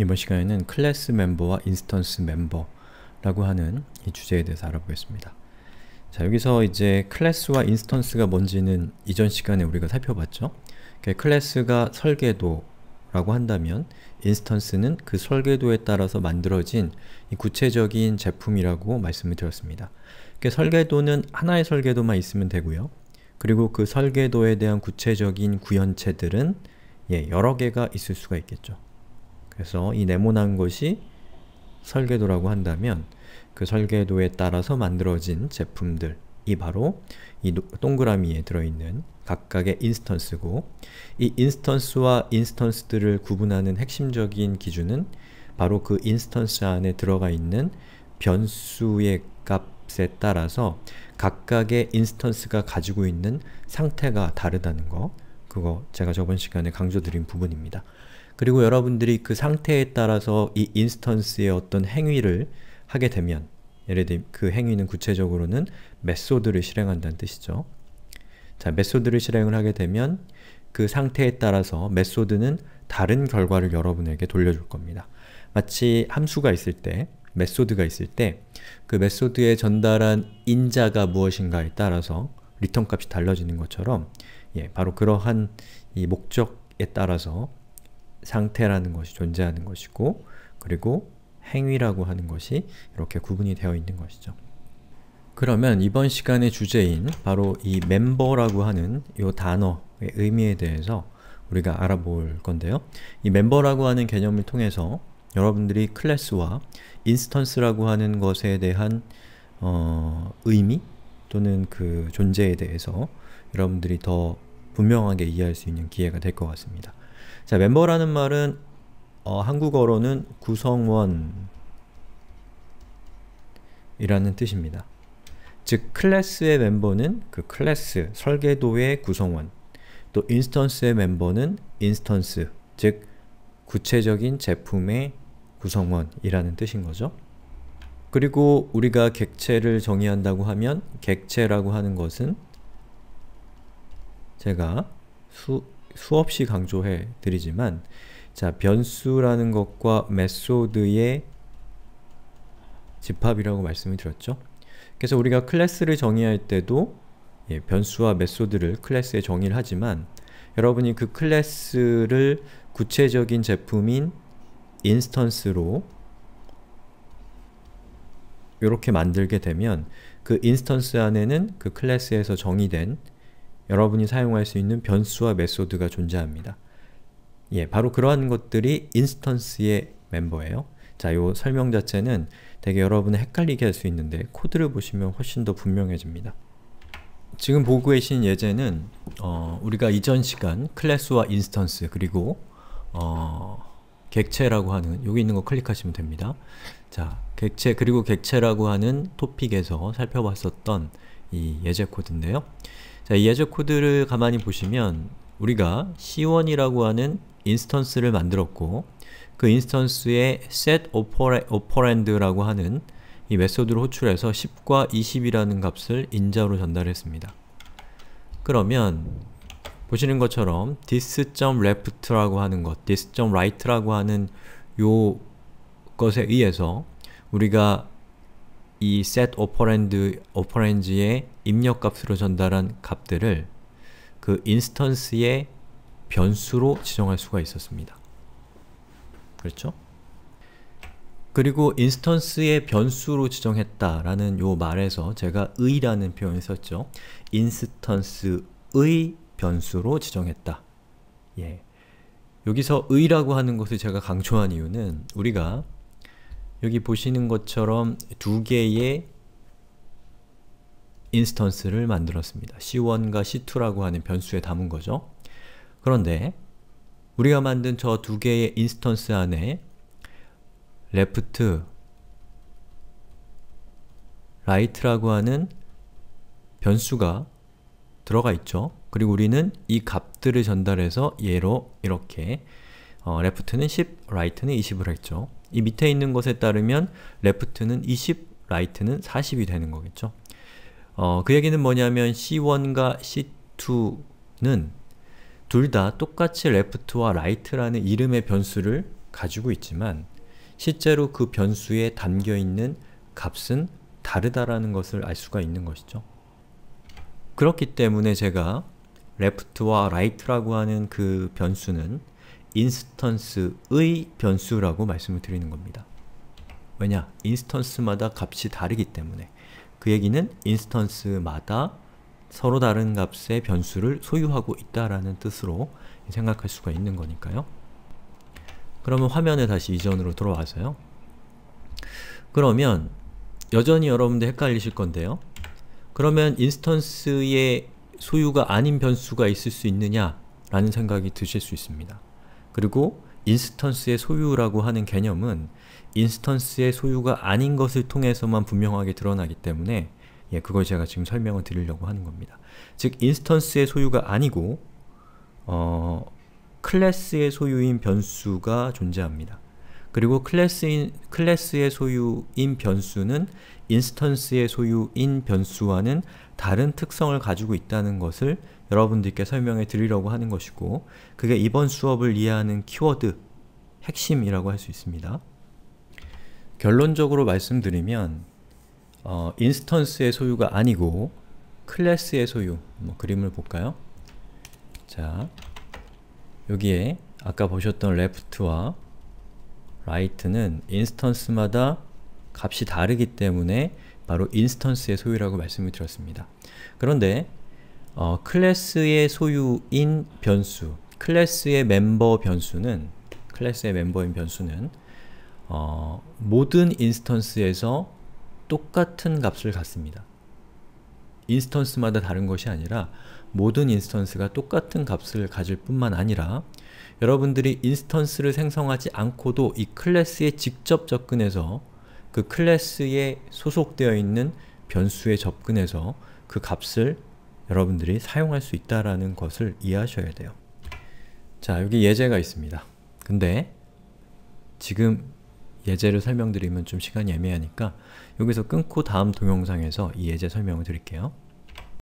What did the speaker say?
이번 시간에는 클래스 멤버와 인스턴스 멤버라고 하는 이 주제에 대해서 알아보겠습니다. 자, 여기서 이제 클래스와 인스턴스가 뭔지는 이전 시간에 우리가 살펴봤죠? 그러니까 클래스가 설계도라고 한다면 인스턴스는 그 설계도에 따라서 만들어진 구체적인 제품이라고 말씀을 드렸습니다. 그러니까 설계도는 하나의 설계도만 있으면 되고요. 그리고 그 설계도에 대한 구체적인 구현체들은 예, 여러 개가 있을 수가 있겠죠. 그래서 이 네모난 것이 설계도라고 한다면 그 설계도에 따라서 만들어진 제품들이 바로 이 동그라미에 들어있는 각각의 인스턴스고 이 인스턴스와 인스턴스들을 구분하는 핵심적인 기준은 바로 그 인스턴스 안에 들어가 있는 변수의 값에 따라서 각각의 인스턴스가 가지고 있는 상태가 다르다는 거 그거 제가 저번 시간에 강조드린 부분입니다. 그리고 여러분들이 그 상태에 따라서 이 인스턴스의 어떤 행위를 하게 되면 예를 들면 그 행위는 구체적으로는 메소드를 실행한다는 뜻이죠. 자, 메소드를 실행을 하게 되면 그 상태에 따라서 메소드는 다른 결과를 여러분에게 돌려줄 겁니다. 마치 함수가 있을 때, 메소드가 있을 때 그 메소드에 전달한 인자가 무엇인가에 따라서 리턴 값이 달라지는 것처럼 예, 바로 그러한 이 목적에 따라서 상태라는 것이 존재하는 것이고 그리고 행위라고 하는 것이 이렇게 구분이 되어 있는 것이죠. 그러면 이번 시간의 주제인 바로 이 멤버라고 하는 이 단어의 의미에 대해서 우리가 알아볼 건데요. 이 멤버라고 하는 개념을 통해서 여러분들이 클래스와 인스턴스라고 하는 것에 대한 어, 의미 또는 그 존재에 대해서 여러분들이 더 분명하게 이해할 수 있는 기회가 될 것 같습니다. 자, 멤버라는 말은 어, 한국어로는 구성원이라는 뜻입니다. 즉, 클래스의 멤버는 그 클래스, 설계도의 구성원, 또 인스턴스의 멤버는 인스턴스, 즉 구체적인 제품의 구성원이라는 뜻인 거죠. 그리고 우리가 객체를 정의한다고 하면 객체라고 하는 것은 제가 수 수없이 강조해 드리지만 자, 변수라는 것과 메소드의 집합이라고 말씀을 드렸죠. 그래서 우리가 클래스를 정의할 때도 예, 변수와 메소드를 클래스에 정의를 하지만 여러분이 그 클래스를 구체적인 제품인 인스턴스로 이렇게 만들게 되면 그 인스턴스 안에는 그 클래스에서 정의된 여러분이 사용할 수 있는 변수와 메소드가 존재합니다. 예, 바로 그러한 것들이 인스턴스의 멤버예요. 자, 요 설명 자체는 되게 여러분을 헷갈리게 할 수 있는데 코드를 보시면 훨씬 더 분명해집니다. 지금 보고 계신 예제는 어, 우리가 이전 시간 클래스와 인스턴스 그리고 어, 객체라고 하는 여기 있는 거 클릭하시면 됩니다. 자, 객체 그리고 객체라고 하는 토픽에서 살펴봤었던 이 예제 코드인데요. 자, 이예적 코드를 가만히 보시면 우리가 c1이라고 하는 인스턴스를 만들었고 그 인스턴스에 setOperand라고 하는 이 메소드를 호출해서 10과 20이라는 값을 인자로 전달했습니다. 그러면 보시는 것처럼 this.left라고 하는 것, this.right라고 하는 요 것에 의해서 우리가 이 set operand, operand의 입력값으로 전달한 값들을 그 인스턴스의 변수로 지정할 수가 있었습니다. 그렇죠? 그리고 인스턴스의 변수로 지정했다라는 요 말에서 제가 의라는 표현을 썼죠. 인스턴스의 변수로 지정했다. 예. 여기서 의라고 하는 것을 제가 강조한 이유는 우리가 여기 보시는 것처럼 두 개의 인스턴스를 만들었습니다. c1과 c2라고 하는 변수에 담은 거죠. 그런데 우리가 만든 저 두 개의 인스턴스 안에 left, right라고 하는 변수가 들어가 있죠. 그리고 우리는 이 값들을 전달해서 얘로 이렇게 어, left는 10, right는 20을 했죠. 이 밑에 있는 것에 따르면 left는 20, right는 40이 되는 거겠죠. 어, 그 얘기는 뭐냐면 c1과 c2는 둘 다 똑같이 left와 right라는 이름의 변수를 가지고 있지만 실제로 그 변수에 담겨있는 값은 다르다라는 것을 알 수가 있는 것이죠. 그렇기 때문에 제가 left와 right라고 하는 그 변수는 인스턴스의 변수라고 말씀을 드리는 겁니다. 왜냐? 인스턴스마다 값이 다르기 때문에 그 얘기는 인스턴스마다 서로 다른 값의 변수를 소유하고 있다라는 뜻으로 생각할 수가 있는 거니까요. 그러면 화면에 다시 이전으로 돌아와서요. 그러면 여전히 여러분들 헷갈리실 건데요. 그러면 인스턴스의 소유가 아닌 변수가 있을 수 있느냐? 라는 생각이 드실 수 있습니다. 그리고 인스턴스의 소유라고 하는 개념은 인스턴스의 소유가 아닌 것을 통해서만 분명하게 드러나기 때문에 예, 그걸 제가 지금 설명을 드리려고 하는 겁니다. 즉, 인스턴스의 소유가 아니고 어, 클래스의 소유인 변수가 존재합니다. 그리고 클래스인, 클래스의 소유인 변수는 인스턴스의 소유인 변수와는 다른 특성을 가지고 있다는 것을 여러분들께 설명해 드리려고 하는 것이고 그게 이번 수업을 이해하는 키워드, 핵심이라고 할 수 있습니다. 결론적으로 말씀드리면 어, 인스턴스의 소유가 아니고 클래스의 소유 뭐 그림을 볼까요? 자, 여기에 아까 보셨던 left와 right는 인스턴스마다 값이 다르기 때문에 바로 인스턴스의 소유라고 말씀을 드렸습니다. 그런데 어, 클래스의 소유인 변수, 클래스의 멤버 변수는 클래스의 멤버인 변수는 어, 모든 인스턴스에서 똑같은 값을 갖습니다. 인스턴스마다 다른 것이 아니라 모든 인스턴스가 똑같은 값을 가질 뿐만 아니라 여러분들이 인스턴스를 생성하지 않고도 이 클래스에 직접 접근해서 그 클래스에 소속되어 있는 변수에 접근해서 그 값을 여러분들이 사용할 수 있다라는 것을 이해하셔야 돼요. 자, 여기 예제가 있습니다. 근데 지금 예제를 설명드리면 좀 시간이 애매하니까 여기서 끊고 다음 동영상에서 이 예제 설명을 드릴게요.